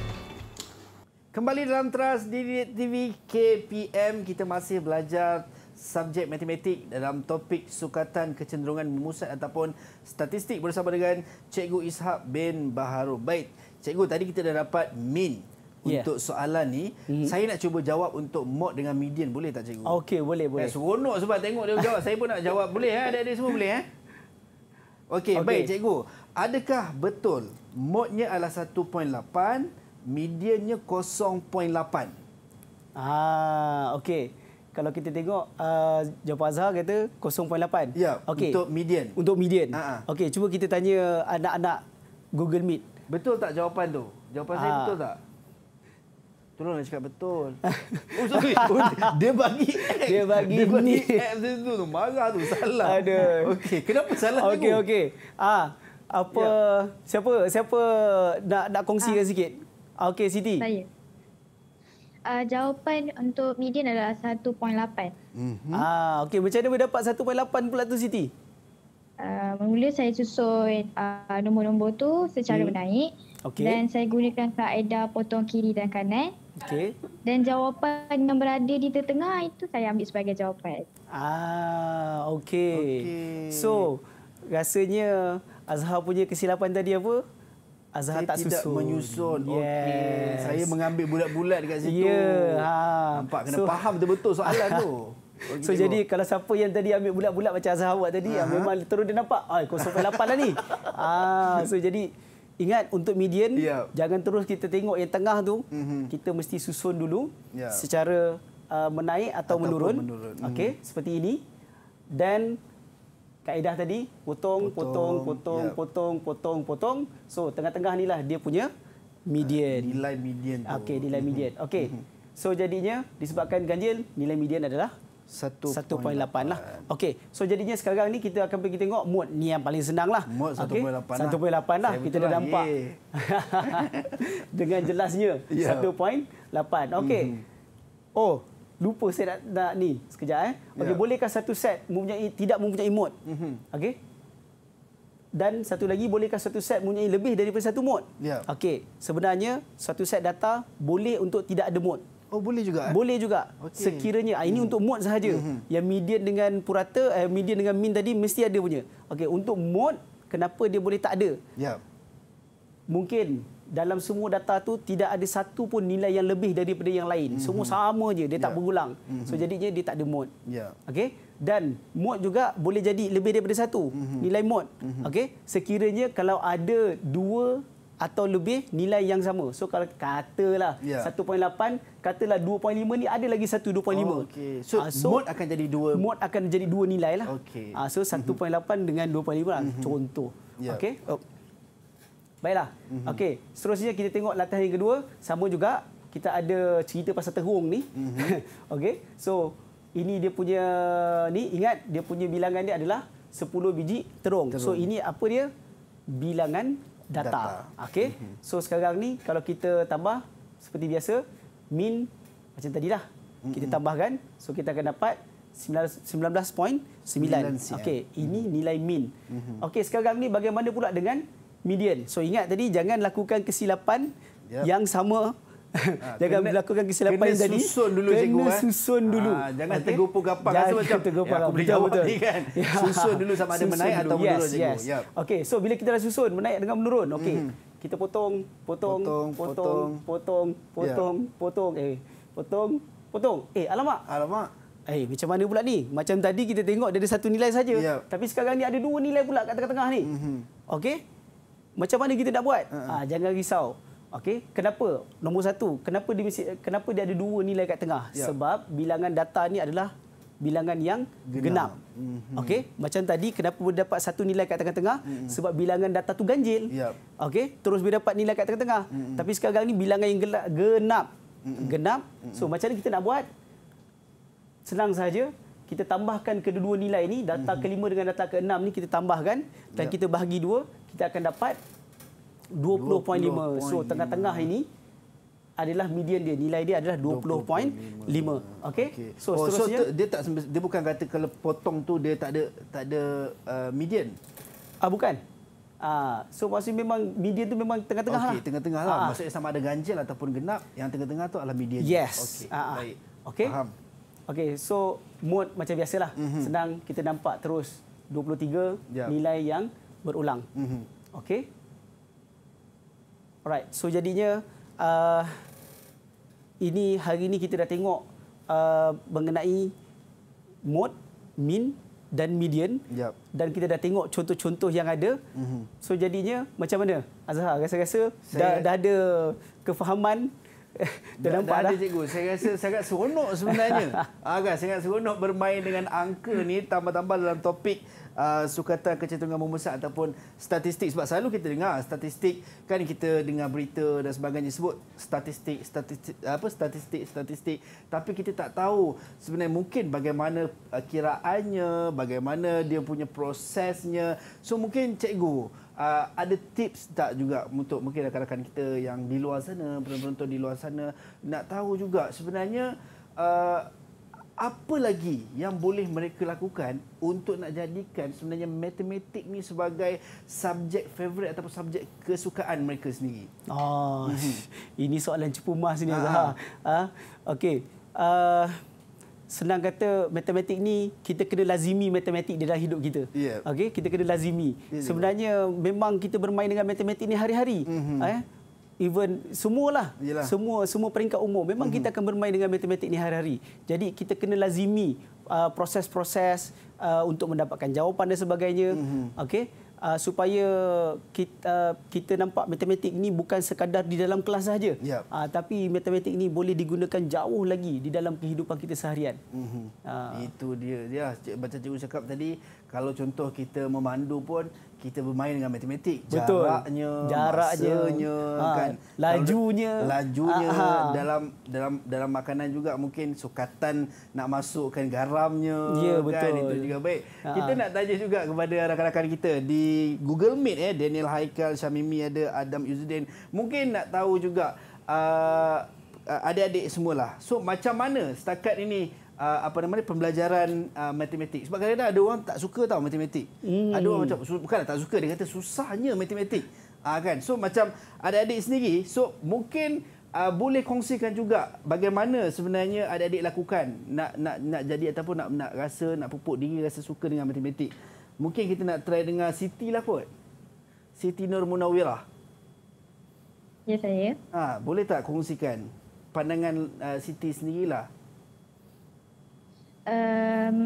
Kembali dalam Trust Didit TV KPM, kita masih belajar subjek matematik dalam topik sukatan kecenderungan memusat ataupun statistik bersama dengan Cikgu Ishak bin Baharu. Baik, Cikgu tadi kita dah dapat min ya. untuk soalan ni. Mm. Saya nak cuba jawab untuk mod dengan median boleh tak Cikgu? Okey, boleh, boleh. Eh, seronok sebab tengok dia jawab. saya pun nak jawab. Boleh, eh? Ada adik semua boleh. Eh? Okey, okay. baik Cikgu. Adakah betul modnya adalah 1.8 mediannya 0.8. Ah, okey kalau kita tengok uh, jawapan Azhar kata 0.8. Ya, okay. untuk median. Untuk median. Uh-huh. Okey, cuba kita tanya anak-anak Google Meet. Betul tak jawapan tu? Jawapan uh. saya ah. betul tak? Tolonglah cakap betul. [laughs] Oh, sorry. Oh, dia bagi X. Dia bagi dia ni. Dia bagi X tu, tu. Marah tu. Salah. Ada. Okey. Kenapa salah okay, tu? Okey, okey. Ah, apa... Ya. Siapa siapa nak nak kongsikan ah. ha. sikit? Ah, okey, Siti. Saya uh, jawapan untuk median adalah 1.8. Mm-hmm. Ah, okey. Macam mana boleh dapat 1.8 pula tu Siti? Uh, mula saya susun uh, nombor-nombor tu secara hmm. menaik. Okay. Dan saya gunakan kaedah potong kiri dan kanan. Okey. Dan jawapan yang berada di tengah itu saya ambil sebagai jawapan. Ah, okey. Okay. So, rasanya Azhar punya kesilapan tadi apa? Azhar saya tak susun. tidak menyusun. Yes. Okay. Saya mengambil bulat-bulat dekat situ. Yeah. Ha. Nampak kena so, faham betul-betul soalan tu. [laughs] so tengok. jadi kalau siapa yang tadi ambil bulat-bulat macam Azhar awak tadi, uh-huh. memang terus dia nampak, ay 0.8 lah ni. [laughs] ah, so jadi ingat untuk median, yeah. jangan terus kita tengok yang tengah tu. Mm-hmm. Kita mesti susun dulu yeah. secara uh, menaik atau Ataupun menurun. menurun. Okey, mm. seperti ini. Dan kaedah tadi potong potong potong potong potong, potong potong so tengah-tengah inilah dia punya median ah, nilai median tu okey nilai mhm. median okey mhm. so jadinya disebabkan ganjil nilai median adalah 1.8 lah. Okey. So jadinya sekarang ni kita akan pergi tengok mod ni yang paling senang lah. Mod 1.8 okay. lah. 1.8 lah. Saya kita dah lah, nampak. [laughs] Dengan jelasnya. Yeah. 1.8. Okey. Mm. Oh, lupa saya nak, nak ni sekejap eh. Okey yeah. bolehkah satu set mempunyai tidak mempunyai mode? Mm-hmm. Okey. Dan satu lagi bolehkah satu set mempunyai lebih daripada satu mode? Yeah. Okey, sebenarnya satu set data boleh untuk tidak ada mode. Oh boleh juga. Eh? Boleh juga. Okay. Sekiranya ah, ini mm. untuk mod sahaja. Mm-hmm. Yang median dengan purata, eh, median dengan min tadi mesti ada punya. Okey, untuk mod kenapa dia boleh tak ada? Ya. Yeah. Mungkin dalam semua data tu tidak ada satu pun nilai yang lebih daripada yang lain. Mm-hmm. Semua sama je, dia tak yeah. berulang. Mm-hmm. So mhm. jadinya dia tak ada mod. Yeah. Okey. Dan mod juga boleh jadi lebih daripada satu mm-hmm. nilai mod. Mm-hmm. Okey. Sekiranya kalau ada dua atau lebih nilai yang sama. So kalau katalah yeah. 1.8, katalah 2.5 ni ada lagi satu 2.5. Oh, okay. so, uh, so mod akan jadi dua mod akan jadi dua nilailah. Okey. Uh, ah, so 1.8 mm-hmm. dengan 2.5 lah mm-hmm. contoh. Yeah. Okey. Oh. Baiklah. Mm -hmm. Okey, seterusnya kita tengok latihan yang kedua. Sama juga kita ada cerita pasal terung ni. Mm -hmm. [laughs] Okey. So, ini dia punya ni ingat dia punya bilangan dia adalah 10 biji terung. So, ini apa dia? Bilangan data. data. Okey. Mm -hmm. So, sekarang ni kalau kita tambah seperti biasa min macam tadilah. Mm -hmm. Kita tambahkan. So, kita akan dapat 19.9. Okey, ini mhm. nilai min. Mm Okey, sekarang ni bagaimana pula dengan median. So ingat tadi jangan lakukan kesilapan yep. yang sama Ha, [laughs] jangan kena, melakukan kesilapan kena yang tadi. Kena susun dulu kena cikgu. Kena eh. susun dulu. Ha, jangan okay. tergopoh-gapang. Jangan macam, tergopoh-gapang. Ya, aku boleh jawab betul. kan. [laughs] Ya. Susun dulu sama ada menaik atau menurun yes. cikgu. Yep. Okay, so bila kita dah susun, menaik dengan menurun. Okay. Hmm. Kita potong, potong, potong, potong, potong, potong, yeah. potong, eh, potong, potong. Eh, alamak. Alamak. Eh, macam mana pula ni? Macam tadi kita tengok dia ada satu nilai saja. Yep. Tapi sekarang ni ada dua nilai pula kat tengah-tengah ni. Mm-hmm. Okey, macam mana kita nak buat? Ha, ah, jangan risau. Okey, kenapa? Nombor satu, kenapa dia mesti, kenapa dia ada dua nilai kat tengah? Yeah. Sebab bilangan data ni adalah bilangan yang genap. genap. Mm-hmm. Okey, macam tadi kenapa boleh dapat satu nilai kat tengah-tengah? Mm-hmm. Sebab bilangan data tu ganjil. Yep. Ya. Okey, terus boleh dapat nilai kat tengah-tengah. Mm-hmm. Tapi sekarang ni bilangan yang genap. Mm-hmm. Genap. So mm-hmm. macam mana kita nak buat? Senang saja, kita tambahkan kedua-dua nilai ini, data mm-hmm. kelima dengan data keenam ni kita tambahkan dan yep. Ya. kita bahagi dua kita akan dapat 20.5. 20.5 so tengah-tengah ini adalah median dia nilai dia adalah 20.5, 20.5. okey okay. so oh, so, dia tak dia bukan kata kalau potong tu dia tak ada tak ada uh, median ah bukan Ah, so maksudnya memang median tu memang tengah-tengah okay, lah. tengah-tengah lah. Ah. Maksudnya sama ada ganjil ataupun genap, yang tengah-tengah tu adalah median. Yes. Okay. Ah, ah. Baik. Okay. Faham. Okay, so mood macam biasalah. Mm-hmm. Senang kita nampak terus 23 yeah. nilai yang berulang. Mm-hmm. Okey. Alright. So jadinya uh, ini hari ini kita dah tengok uh, mengenai mode, min dan median. Yep. Dan kita dah tengok contoh-contoh yang ada. Mm-hmm. So jadinya macam mana Azhar? Rasa-rasa Saya... dah, dah ada kefahaman [laughs] Terdampak dah. Dah ada cikgu. Saya rasa sangat seronok sebenarnya. [laughs] Ah, agak sangat seronok bermain dengan angka ni tambah-tambah dalam topik uh, ah, sukata kecenderungan memusat ataupun statistik. Sebab selalu kita dengar statistik, kan kita dengar berita dan sebagainya sebut statistik, statistik, apa statistik, statistik. Tapi kita tak tahu sebenarnya mungkin bagaimana ah, kiraannya, bagaimana dia punya prosesnya. So mungkin cikgu, uh, ada tips tak juga untuk mungkin rakan-rakan kita yang di luar sana, penonton-penonton di luar sana nak tahu juga sebenarnya uh, apa lagi yang boleh mereka lakukan untuk nak jadikan sebenarnya matematik ni sebagai subjek favorite ataupun subjek kesukaan mereka sendiri. Oh, [laughs] ini soalan cepumas mas ni Zaha. Ha? Okey. Uh, senang kata matematik ni kita kena lazimi matematik dalam hidup kita. Yeah. Okey, kita kena lazimi. Yeah, Sebenarnya yeah. memang kita bermain dengan matematik ni hari-hari. Mm-hmm. Eh? Even semualah. Yelah. Semua semua peringkat umur memang mm-hmm. kita akan bermain dengan matematik ni hari-hari. Jadi kita kena lazimi uh, proses-proses uh, untuk mendapatkan jawapan dan sebagainya. Mm-hmm. Okey uh, supaya kita, uh, kita nampak matematik ini bukan sekadar di dalam kelas saja, yeah. uh, tapi matematik ini boleh digunakan jauh lagi di dalam kehidupan kita seharian. Mm -hmm. uh. Itu dia, ya. Baca cikgu cakap tadi kalau contoh kita memandu pun kita bermain dengan matematik Betul. jaraknya jaraknya masanya, ha, kan lajunya lajunya ha, ha. dalam dalam dalam makanan juga mungkin sukatan nak masukkan garamnya ya, kan. betul. kan itu juga baik ha, ha. kita nak tanya juga kepada rakan-rakan kita di Google Meet eh Daniel Haikal Syamimi ada Adam Yuzdin mungkin nak tahu juga uh, uh, adik-adik semualah so macam mana setakat ini uh, apa namanya pembelajaran uh, matematik. Sebab kadang-kadang ada orang tak suka tahu matematik. Hmm. Ada orang macam bukan tak suka dia kata susahnya matematik. Uh, kan. So macam adik-adik sendiri so mungkin uh, boleh kongsikan juga bagaimana sebenarnya adik-adik lakukan nak nak nak jadi ataupun nak nak rasa nak pupuk diri rasa suka dengan matematik. Mungkin kita nak try dengan Siti lah kot. Siti Nur Munawirah. Ya saya. Ah, ha, boleh tak kongsikan pandangan uh, Siti sendirilah um,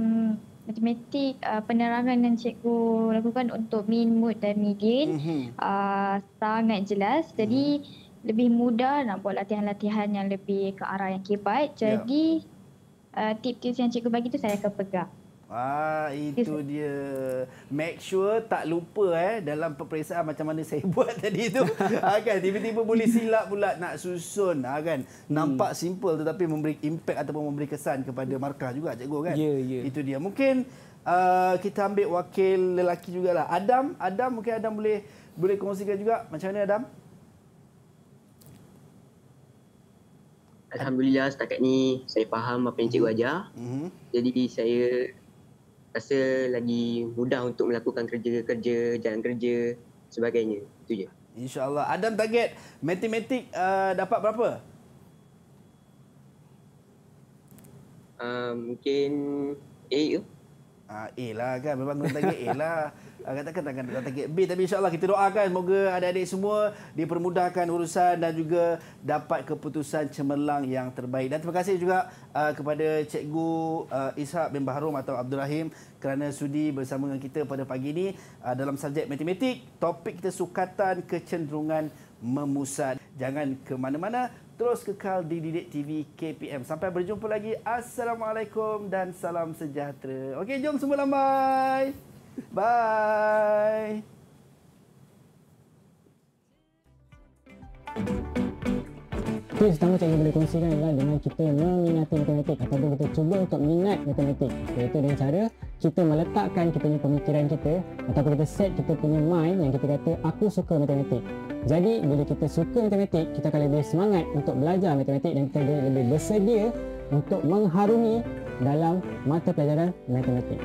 matematik uh, penerangan yang cikgu lakukan untuk mean, mode dan median mm-hmm. uh, sangat jelas. Jadi mm-hmm. lebih mudah nak buat latihan-latihan yang lebih ke arah yang kebat. Ya. Jadi yeah. uh, tip-tips yang cikgu bagi tu saya akan pegang. Ah itu dia. Make sure tak lupa eh dalam peperiksaan macam mana saya [laughs] buat tadi tu. Ah, kan tiba-tiba boleh silap pula nak susun ah kan. Nampak hmm. simple tetapi memberi impact ataupun memberi kesan kepada markah juga cikgu kan. Yeah, yeah. Itu dia. Mungkin uh, kita ambil wakil lelaki jugalah. Adam, Adam mungkin Adam boleh boleh kongsikan juga macam mana Adam? Alhamdulillah setakat ni saya faham apa yang cikgu ajar. Mm-hmm. Jadi saya rasa lagi mudah untuk melakukan kerja-kerja, jalan kerja sebagainya. Itu je. InsyaAllah. Adam target matematik uh, dapat berapa? Uh, mungkin A tu. Uh, A lah kan memang kena target A lah. Uh, katakan takkan kena target B tapi insyaallah kita doakan semoga adik-adik semua dipermudahkan urusan dan juga dapat keputusan cemerlang yang terbaik. Dan terima kasih juga uh, kepada cikgu uh, Ishak bin Baharum atau Abdul Rahim kerana sudi bersama dengan kita pada pagi ini uh, dalam subjek matematik topik kita sukatan kecenderungan memusat. Jangan ke mana-mana Terus kekal di Didik TV KPM. Sampai berjumpa lagi. Assalamualaikum dan salam sejahtera. Okey, jom semua lambai. Bye. thank Okay, sama saya yang boleh kongsikan adalah dengan kita meminati matematik atau kita cuba untuk minat matematik iaitu dengan cara kita meletakkan kita punya pemikiran kita atau kita set kita punya mind yang kita kata aku suka matematik jadi bila kita suka matematik kita akan lebih semangat untuk belajar matematik dan kita akan lebih bersedia untuk mengharungi dalam mata pelajaran matematik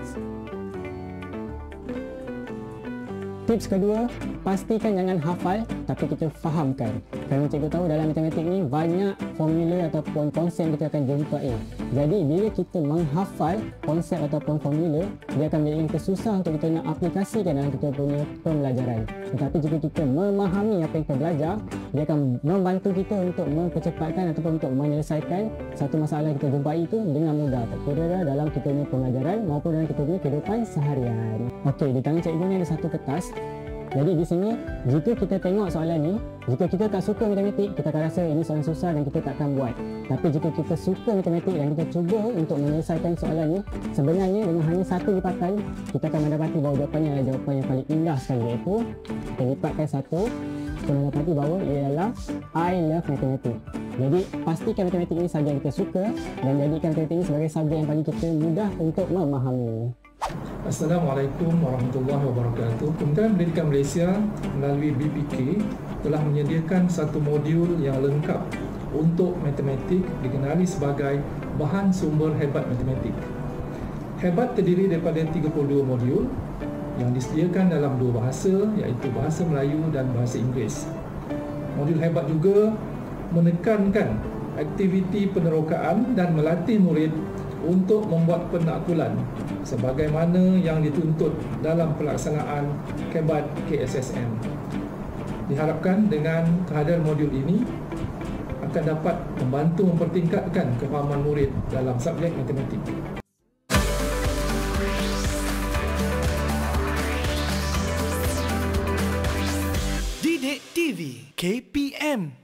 Tips kedua, pastikan jangan hafal tapi kita fahamkan. Kerana cikgu tahu dalam matematik ni banyak formula ataupun konsep kita akan jumpai. Jadi bila kita menghafal konsep ataupun formula, dia akan menjadi kesusah untuk kita nak aplikasikan dalam kita punya pembelajaran. Tetapi jika kita memahami apa yang kita belajar, dia akan membantu kita untuk mempercepatkan ataupun untuk menyelesaikan satu masalah yang kita jumpai itu dengan mudah. Tak dalam kita punya pembelajaran maupun dalam kita punya kehidupan seharian. Okey, di tangan cikgu ni ada satu kertas jadi di sini, jika kita tengok soalan ni, jika kita tak suka matematik, kita akan rasa ini soalan susah dan kita tak akan buat. Tapi jika kita suka matematik dan kita cuba untuk menyelesaikan soalan ni, sebenarnya dengan hanya satu lipatan, kita akan mendapati bahawa jawapannya adalah jawapan yang paling indah sekali iaitu kita lipatkan satu, kita mendapati bahawa ia ialah I love matematik. Jadi pastikan matematik ini sahaja yang kita suka dan jadikan matematik ini sebagai sahaja yang paling kita mudah untuk memahami. Assalamualaikum warahmatullahi wabarakatuh. Kementerian Pendidikan Malaysia melalui BPK telah menyediakan satu modul yang lengkap untuk matematik dikenali sebagai bahan sumber hebat matematik. Hebat terdiri daripada 32 modul yang disediakan dalam dua bahasa iaitu bahasa Melayu dan bahasa Inggeris. Modul hebat juga menekankan aktiviti penerokaan dan melatih murid untuk membuat pendakulan sebagaimana yang dituntut dalam pelaksanaan kebat KSSM. Diharapkan dengan kehadiran modul ini akan dapat membantu mempertingkatkan kefahaman murid dalam subjek matematik. TV KPM